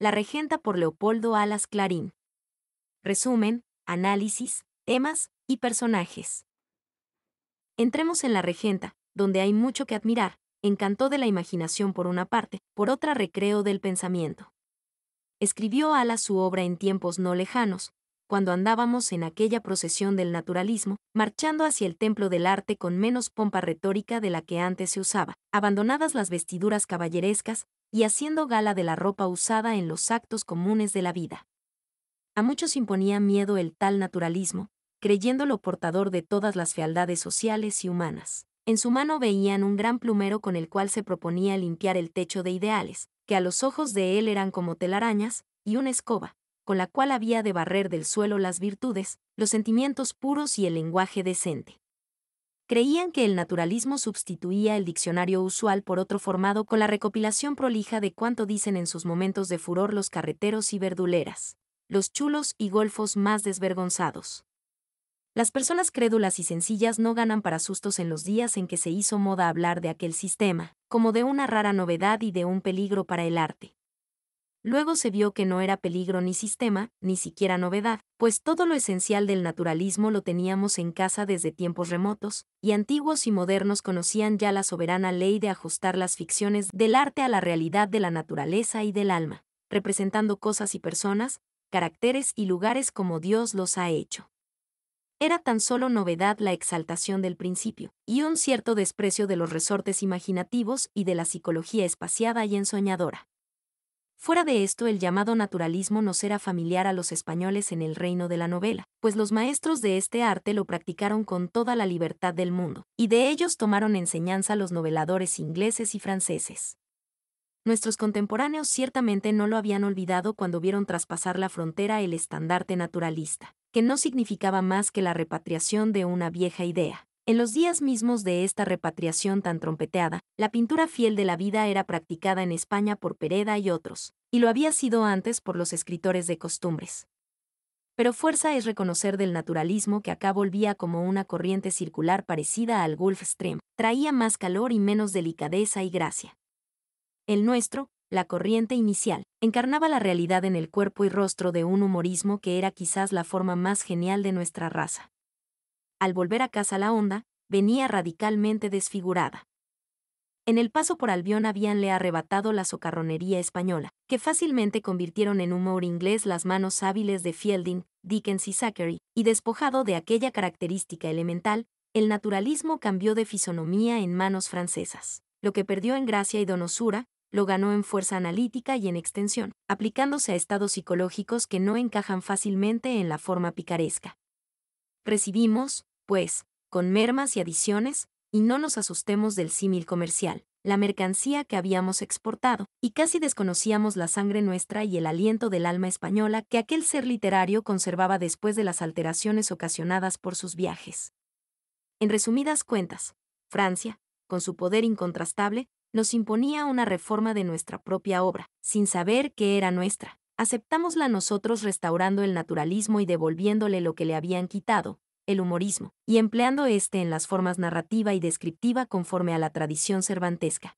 la regenta por Leopoldo Alas Clarín. Resumen, análisis, temas y personajes. Entremos en la regenta, donde hay mucho que admirar, encantó de la imaginación por una parte, por otra recreo del pensamiento. Escribió Alas su obra en tiempos no lejanos, cuando andábamos en aquella procesión del naturalismo, marchando hacia el templo del arte con menos pompa retórica de la que antes se usaba, abandonadas las vestiduras caballerescas, y haciendo gala de la ropa usada en los actos comunes de la vida. A muchos imponía miedo el tal naturalismo, creyéndolo portador de todas las fealdades sociales y humanas. En su mano veían un gran plumero con el cual se proponía limpiar el techo de ideales, que a los ojos de él eran como telarañas, y una escoba, con la cual había de barrer del suelo las virtudes, los sentimientos puros y el lenguaje decente creían que el naturalismo sustituía el diccionario usual por otro formado con la recopilación prolija de cuánto dicen en sus momentos de furor los carreteros y verduleras, los chulos y golfos más desvergonzados. Las personas crédulas y sencillas no ganan para sustos en los días en que se hizo moda hablar de aquel sistema, como de una rara novedad y de un peligro para el arte. Luego se vio que no era peligro ni sistema, ni siquiera novedad, pues todo lo esencial del naturalismo lo teníamos en casa desde tiempos remotos, y antiguos y modernos conocían ya la soberana ley de ajustar las ficciones del arte a la realidad de la naturaleza y del alma, representando cosas y personas, caracteres y lugares como Dios los ha hecho. Era tan solo novedad la exaltación del principio, y un cierto desprecio de los resortes imaginativos y de la psicología espaciada y ensoñadora. Fuera de esto, el llamado naturalismo no será familiar a los españoles en el reino de la novela, pues los maestros de este arte lo practicaron con toda la libertad del mundo, y de ellos tomaron enseñanza los noveladores ingleses y franceses. Nuestros contemporáneos ciertamente no lo habían olvidado cuando vieron traspasar la frontera el estandarte naturalista, que no significaba más que la repatriación de una vieja idea. En los días mismos de esta repatriación tan trompeteada, la pintura fiel de la vida era practicada en España por Pereda y otros, y lo había sido antes por los escritores de costumbres. Pero fuerza es reconocer del naturalismo que acá volvía como una corriente circular parecida al Gulf Stream, traía más calor y menos delicadeza y gracia. El nuestro, la corriente inicial, encarnaba la realidad en el cuerpo y rostro de un humorismo que era quizás la forma más genial de nuestra raza al volver a casa la onda, venía radicalmente desfigurada. En el paso por Albión habíanle arrebatado la socarronería española, que fácilmente convirtieron en humor inglés las manos hábiles de Fielding, Dickens y Zachary, y despojado de aquella característica elemental, el naturalismo cambió de fisonomía en manos francesas. Lo que perdió en gracia y donosura, lo ganó en fuerza analítica y en extensión, aplicándose a estados psicológicos que no encajan fácilmente en la forma picaresca. Recibimos, pues, con mermas y adiciones, y no nos asustemos del símil comercial, la mercancía que habíamos exportado, y casi desconocíamos la sangre nuestra y el aliento del alma española que aquel ser literario conservaba después de las alteraciones ocasionadas por sus viajes. En resumidas cuentas, Francia, con su poder incontrastable, nos imponía una reforma de nuestra propia obra, sin saber que era nuestra, aceptámosla nosotros restaurando el naturalismo y devolviéndole lo que le habían quitado, el humorismo, y empleando este en las formas narrativa y descriptiva conforme a la tradición cervantesca.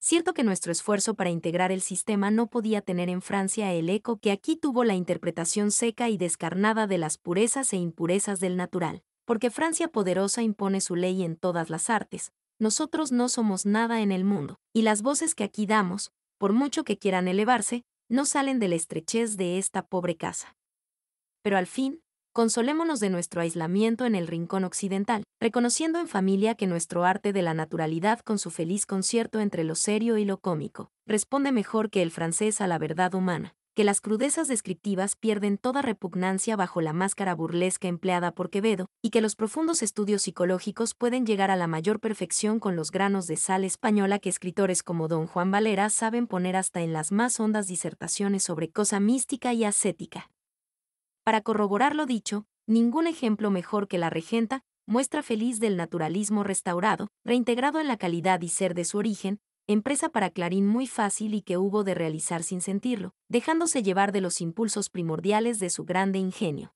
Cierto que nuestro esfuerzo para integrar el sistema no podía tener en Francia el eco que aquí tuvo la interpretación seca y descarnada de las purezas e impurezas del natural, porque Francia poderosa impone su ley en todas las artes, nosotros no somos nada en el mundo, y las voces que aquí damos, por mucho que quieran elevarse, no salen de la estrechez de esta pobre casa. Pero al fin, consolémonos de nuestro aislamiento en el rincón occidental, reconociendo en familia que nuestro arte de la naturalidad con su feliz concierto entre lo serio y lo cómico, responde mejor que el francés a la verdad humana, que las crudezas descriptivas pierden toda repugnancia bajo la máscara burlesca empleada por Quevedo, y que los profundos estudios psicológicos pueden llegar a la mayor perfección con los granos de sal española que escritores como don Juan Valera saben poner hasta en las más hondas disertaciones sobre cosa mística y ascética. Para corroborar lo dicho, ningún ejemplo mejor que la regenta, muestra feliz del naturalismo restaurado, reintegrado en la calidad y ser de su origen, empresa para Clarín muy fácil y que hubo de realizar sin sentirlo, dejándose llevar de los impulsos primordiales de su grande ingenio.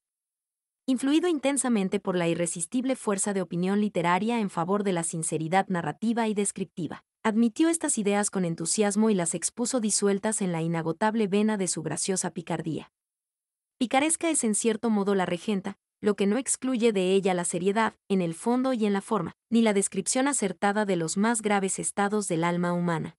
Influido intensamente por la irresistible fuerza de opinión literaria en favor de la sinceridad narrativa y descriptiva, admitió estas ideas con entusiasmo y las expuso disueltas en la inagotable vena de su graciosa picardía. Picaresca es en cierto modo la regenta, lo que no excluye de ella la seriedad, en el fondo y en la forma, ni la descripción acertada de los más graves estados del alma humana.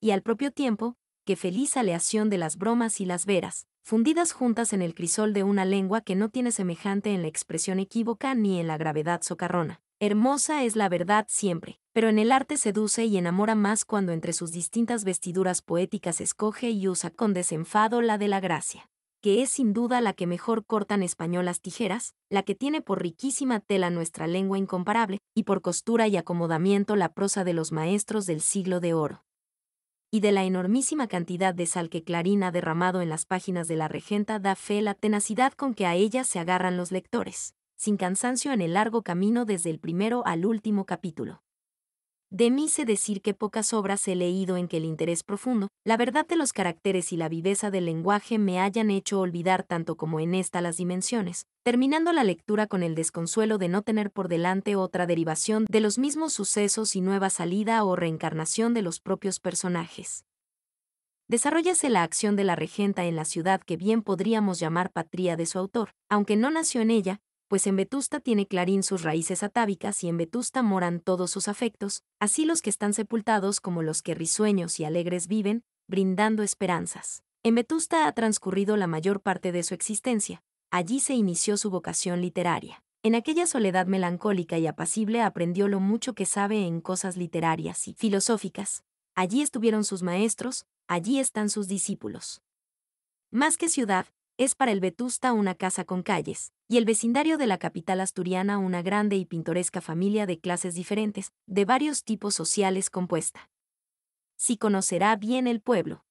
Y al propio tiempo, qué feliz aleación de las bromas y las veras, fundidas juntas en el crisol de una lengua que no tiene semejante en la expresión equívoca ni en la gravedad socarrona. Hermosa es la verdad siempre, pero en el arte seduce y enamora más cuando entre sus distintas vestiduras poéticas escoge y usa con desenfado la de la gracia que es sin duda la que mejor cortan españolas tijeras, la que tiene por riquísima tela nuestra lengua incomparable, y por costura y acomodamiento la prosa de los maestros del siglo de oro. Y de la enormísima cantidad de sal que Clarín ha derramado en las páginas de la Regenta da fe la tenacidad con que a ella se agarran los lectores, sin cansancio en el largo camino desde el primero al último capítulo. De mí sé decir que pocas obras he leído en que el interés profundo, la verdad de los caracteres y la viveza del lenguaje me hayan hecho olvidar tanto como en esta las dimensiones, terminando la lectura con el desconsuelo de no tener por delante otra derivación de los mismos sucesos y nueva salida o reencarnación de los propios personajes. Desarrollase la acción de la regenta en la ciudad que bien podríamos llamar patria de su autor, aunque no nació en ella, pues en Vetusta tiene Clarín sus raíces atávicas y en Vetusta moran todos sus afectos, así los que están sepultados como los que risueños y alegres viven, brindando esperanzas. En Vetusta ha transcurrido la mayor parte de su existencia, allí se inició su vocación literaria. En aquella soledad melancólica y apacible aprendió lo mucho que sabe en cosas literarias y filosóficas. Allí estuvieron sus maestros, allí están sus discípulos. Más que ciudad, es para el Vetusta una casa con calles, y el vecindario de la capital asturiana una grande y pintoresca familia de clases diferentes, de varios tipos sociales compuesta. Si conocerá bien el pueblo.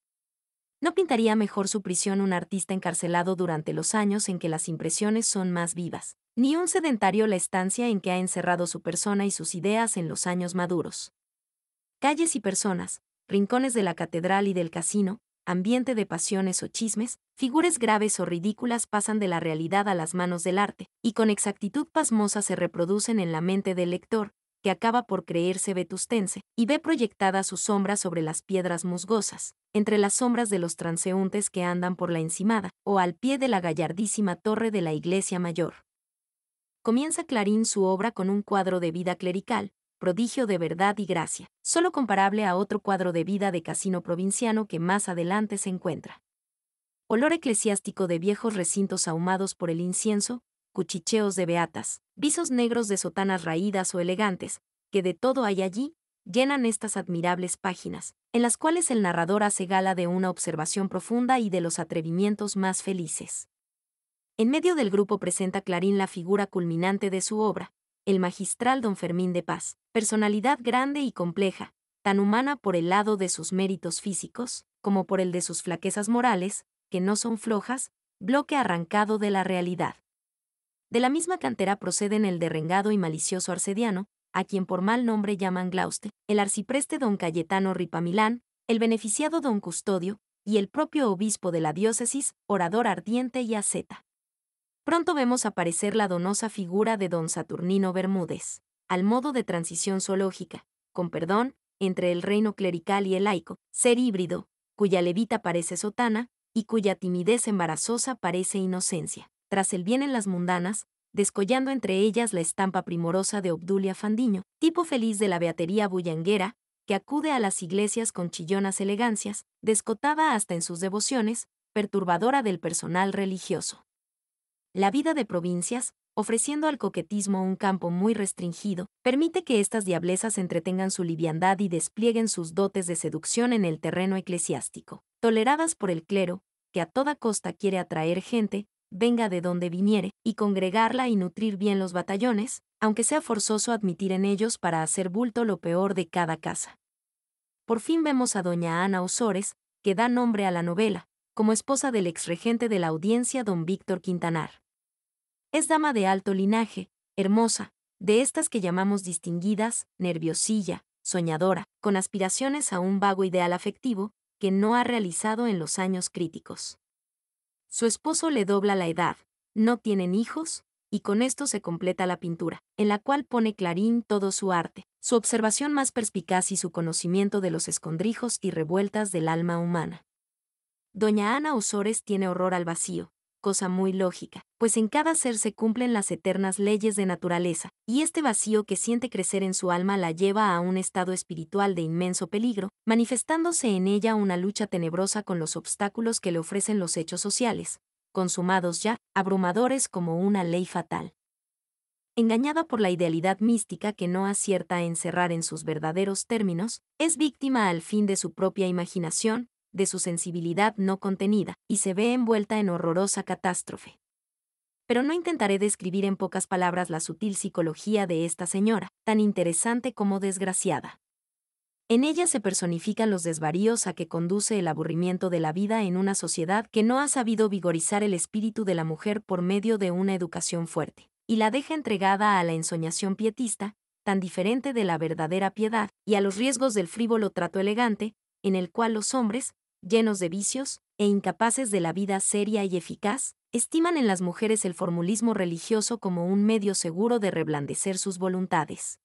¿No pintaría mejor su prisión un artista encarcelado durante los años en que las impresiones son más vivas, ni un sedentario la estancia en que ha encerrado su persona y sus ideas en los años maduros? Calles y personas, rincones de la catedral y del casino, ambiente de pasiones o chismes, figuras graves o ridículas pasan de la realidad a las manos del arte, y con exactitud pasmosa se reproducen en la mente del lector, que acaba por creerse vetustense, y ve proyectada su sombra sobre las piedras musgosas, entre las sombras de los transeúntes que andan por la encimada, o al pie de la gallardísima torre de la iglesia mayor. Comienza Clarín su obra con un cuadro de vida clerical, prodigio de verdad y gracia, solo comparable a otro cuadro de vida de casino provinciano que más adelante se encuentra. Olor eclesiástico de viejos recintos ahumados por el incienso, cuchicheos de beatas, visos negros de sotanas raídas o elegantes, que de todo hay allí, llenan estas admirables páginas, en las cuales el narrador hace gala de una observación profunda y de los atrevimientos más felices. En medio del grupo presenta Clarín la figura culminante de su obra, el magistral don Fermín de Paz, personalidad grande y compleja, tan humana por el lado de sus méritos físicos, como por el de sus flaquezas morales, que no son flojas, bloque arrancado de la realidad. De la misma cantera proceden el derrengado y malicioso arcediano, a quien por mal nombre llaman Glauste, el arcipreste don Cayetano Ripamilán, el beneficiado don Custodio, y el propio obispo de la diócesis, orador ardiente y asceta pronto vemos aparecer la donosa figura de don Saturnino Bermúdez, al modo de transición zoológica, con perdón, entre el reino clerical y el laico, ser híbrido, cuya levita parece sotana, y cuya timidez embarazosa parece inocencia, tras el bien en las mundanas, descollando entre ellas la estampa primorosa de Obdulia Fandiño, tipo feliz de la beatería bullanguera, que acude a las iglesias con chillonas elegancias, descotada hasta en sus devociones, perturbadora del personal religioso. La vida de provincias, ofreciendo al coquetismo un campo muy restringido, permite que estas diablezas entretengan su liviandad y desplieguen sus dotes de seducción en el terreno eclesiástico, toleradas por el clero, que a toda costa quiere atraer gente, venga de donde viniere, y congregarla y nutrir bien los batallones, aunque sea forzoso admitir en ellos para hacer bulto lo peor de cada casa. Por fin vemos a doña Ana Osores, que da nombre a la novela, como esposa del regente de la audiencia don Víctor Quintanar. Es dama de alto linaje, hermosa, de estas que llamamos distinguidas, nerviosilla, soñadora, con aspiraciones a un vago ideal afectivo que no ha realizado en los años críticos. Su esposo le dobla la edad, no tienen hijos, y con esto se completa la pintura, en la cual pone Clarín todo su arte, su observación más perspicaz y su conocimiento de los escondrijos y revueltas del alma humana. Doña Ana Osores tiene horror al vacío, cosa muy lógica, pues en cada ser se cumplen las eternas leyes de naturaleza, y este vacío que siente crecer en su alma la lleva a un estado espiritual de inmenso peligro, manifestándose en ella una lucha tenebrosa con los obstáculos que le ofrecen los hechos sociales, consumados ya, abrumadores como una ley fatal. Engañada por la idealidad mística que no acierta a encerrar en sus verdaderos términos, es víctima al fin de su propia imaginación, de su sensibilidad no contenida, y se ve envuelta en horrorosa catástrofe. Pero no intentaré describir en pocas palabras la sutil psicología de esta señora, tan interesante como desgraciada. En ella se personifican los desvaríos a que conduce el aburrimiento de la vida en una sociedad que no ha sabido vigorizar el espíritu de la mujer por medio de una educación fuerte, y la deja entregada a la ensoñación pietista, tan diferente de la verdadera piedad, y a los riesgos del frívolo trato elegante, en el cual los hombres, llenos de vicios e incapaces de la vida seria y eficaz, estiman en las mujeres el formulismo religioso como un medio seguro de reblandecer sus voluntades.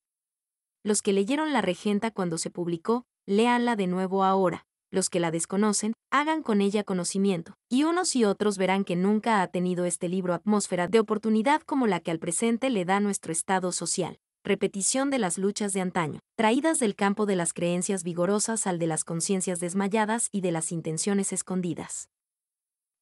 Los que leyeron La Regenta cuando se publicó, léanla de nuevo ahora. Los que la desconocen, hagan con ella conocimiento, y unos y otros verán que nunca ha tenido este libro atmósfera de oportunidad como la que al presente le da nuestro estado social repetición de las luchas de antaño, traídas del campo de las creencias vigorosas al de las conciencias desmayadas y de las intenciones escondidas.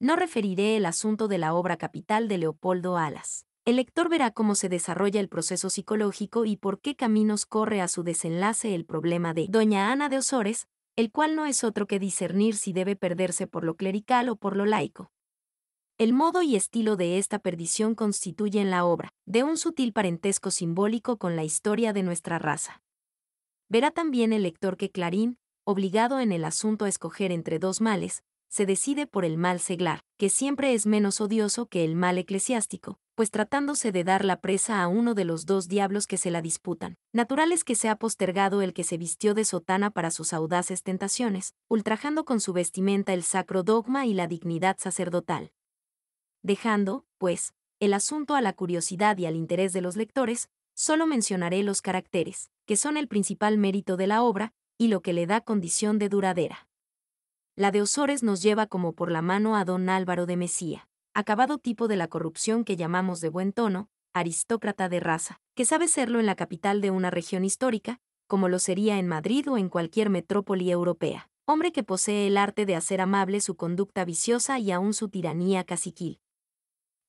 No referiré el asunto de la obra capital de Leopoldo Alas. El lector verá cómo se desarrolla el proceso psicológico y por qué caminos corre a su desenlace el problema de Doña Ana de Osores, el cual no es otro que discernir si debe perderse por lo clerical o por lo laico, el modo y estilo de esta perdición constituyen la obra, de un sutil parentesco simbólico con la historia de nuestra raza. Verá también el lector que Clarín, obligado en el asunto a escoger entre dos males, se decide por el mal seglar, que siempre es menos odioso que el mal eclesiástico, pues tratándose de dar la presa a uno de los dos diablos que se la disputan. Natural es que sea postergado el que se vistió de sotana para sus audaces tentaciones, ultrajando con su vestimenta el sacro dogma y la dignidad sacerdotal. Dejando, pues, el asunto a la curiosidad y al interés de los lectores, solo mencionaré los caracteres, que son el principal mérito de la obra, y lo que le da condición de duradera. La de Osores nos lleva como por la mano a don Álvaro de Mesía, acabado tipo de la corrupción que llamamos de buen tono, aristócrata de raza, que sabe serlo en la capital de una región histórica, como lo sería en Madrid o en cualquier metrópoli europea, hombre que posee el arte de hacer amable su conducta viciosa y aún su tiranía caciquil,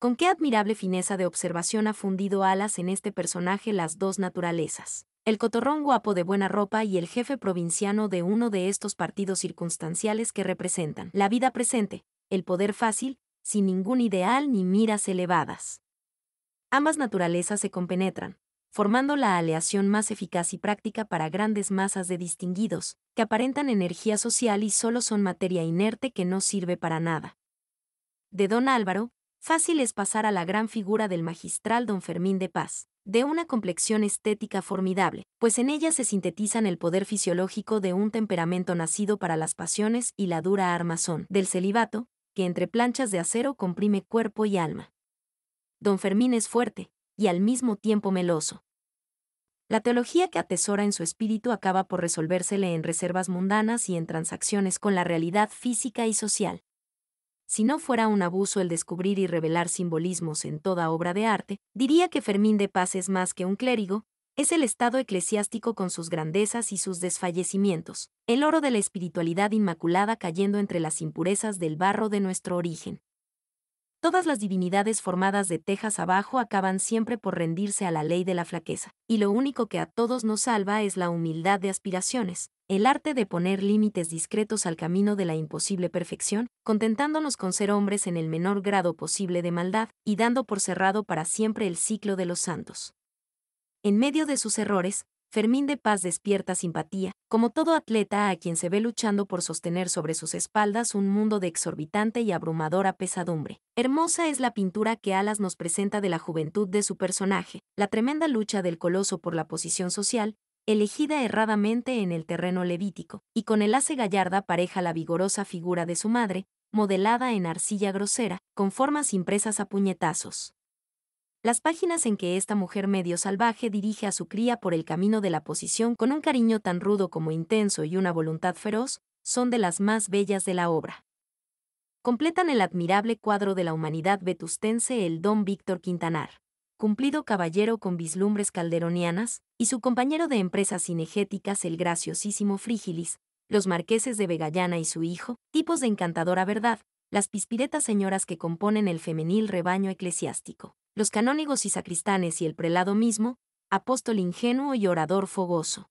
con qué admirable fineza de observación ha fundido alas en este personaje las dos naturalezas. El cotorrón guapo de buena ropa y el jefe provinciano de uno de estos partidos circunstanciales que representan la vida presente, el poder fácil, sin ningún ideal ni miras elevadas. Ambas naturalezas se compenetran, formando la aleación más eficaz y práctica para grandes masas de distinguidos, que aparentan energía social y solo son materia inerte que no sirve para nada. De don Álvaro, fácil es pasar a la gran figura del magistral don Fermín de Paz, de una complexión estética formidable, pues en ella se sintetizan el poder fisiológico de un temperamento nacido para las pasiones y la dura armazón del celibato, que entre planchas de acero comprime cuerpo y alma. Don Fermín es fuerte, y al mismo tiempo meloso. La teología que atesora en su espíritu acaba por resolvérsele en reservas mundanas y en transacciones con la realidad física y social si no fuera un abuso el descubrir y revelar simbolismos en toda obra de arte, diría que Fermín de Paz es más que un clérigo, es el estado eclesiástico con sus grandezas y sus desfallecimientos, el oro de la espiritualidad inmaculada cayendo entre las impurezas del barro de nuestro origen. Todas las divinidades formadas de tejas abajo acaban siempre por rendirse a la ley de la flaqueza, y lo único que a todos nos salva es la humildad de aspiraciones, el arte de poner límites discretos al camino de la imposible perfección, contentándonos con ser hombres en el menor grado posible de maldad, y dando por cerrado para siempre el ciclo de los santos. En medio de sus errores, Fermín de Paz despierta simpatía, como todo atleta a quien se ve luchando por sostener sobre sus espaldas un mundo de exorbitante y abrumadora pesadumbre. Hermosa es la pintura que Alas nos presenta de la juventud de su personaje, la tremenda lucha del coloso por la posición social, elegida erradamente en el terreno levítico, y con el hace gallarda pareja la vigorosa figura de su madre, modelada en arcilla grosera, con formas impresas a puñetazos. Las páginas en que esta mujer medio salvaje dirige a su cría por el camino de la posición con un cariño tan rudo como intenso y una voluntad feroz, son de las más bellas de la obra. Completan el admirable cuadro de la humanidad vetustense el don Víctor Quintanar, cumplido caballero con vislumbres calderonianas, y su compañero de empresas cinegéticas el graciosísimo Frígilis, los marqueses de Vegallana y su hijo, tipos de encantadora verdad, las pispiretas señoras que componen el femenil rebaño eclesiástico los canónigos y sacristanes y el prelado mismo, apóstol ingenuo y orador fogoso.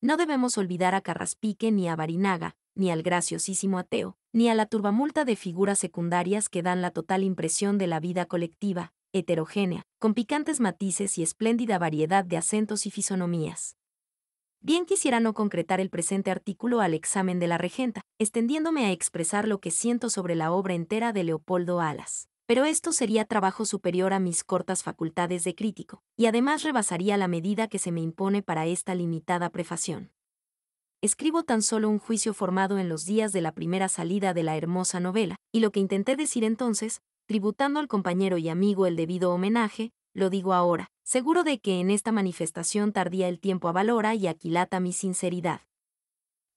No debemos olvidar a Carraspique ni a Barinaga, ni al graciosísimo ateo, ni a la turbamulta de figuras secundarias que dan la total impresión de la vida colectiva, heterogénea, con picantes matices y espléndida variedad de acentos y fisonomías. Bien quisiera no concretar el presente artículo al examen de la regenta, extendiéndome a expresar lo que siento sobre la obra entera de Leopoldo Alas pero esto sería trabajo superior a mis cortas facultades de crítico, y además rebasaría la medida que se me impone para esta limitada prefación. Escribo tan solo un juicio formado en los días de la primera salida de la hermosa novela, y lo que intenté decir entonces, tributando al compañero y amigo el debido homenaje, lo digo ahora, seguro de que en esta manifestación tardía el tiempo avalora y aquilata mi sinceridad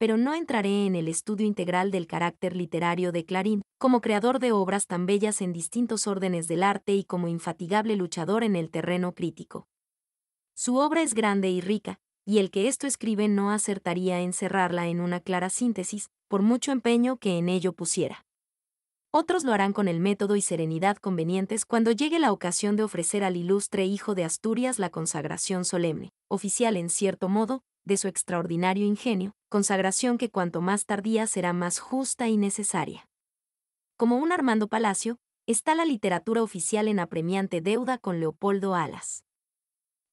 pero no entraré en el estudio integral del carácter literario de Clarín, como creador de obras tan bellas en distintos órdenes del arte y como infatigable luchador en el terreno crítico. Su obra es grande y rica, y el que esto escribe no acertaría a encerrarla en una clara síntesis, por mucho empeño que en ello pusiera. Otros lo harán con el método y serenidad convenientes cuando llegue la ocasión de ofrecer al ilustre hijo de Asturias la consagración solemne, oficial en cierto modo, de su extraordinario ingenio, consagración que cuanto más tardía será más justa y necesaria. Como un Armando Palacio, está la literatura oficial en apremiante deuda con Leopoldo Alas.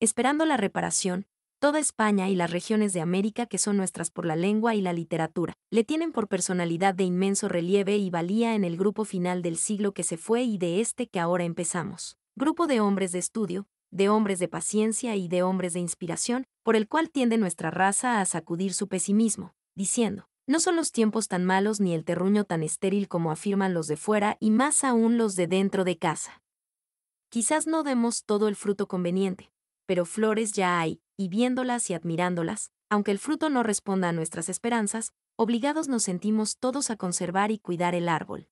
Esperando la reparación, toda España y las regiones de América que son nuestras por la lengua y la literatura, le tienen por personalidad de inmenso relieve y valía en el grupo final del siglo que se fue y de este que ahora empezamos. Grupo de hombres de estudio, de hombres de paciencia y de hombres de inspiración, por el cual tiende nuestra raza a sacudir su pesimismo, diciendo, no son los tiempos tan malos ni el terruño tan estéril como afirman los de fuera y más aún los de dentro de casa. Quizás no demos todo el fruto conveniente, pero flores ya hay, y viéndolas y admirándolas, aunque el fruto no responda a nuestras esperanzas, obligados nos sentimos todos a conservar y cuidar el árbol.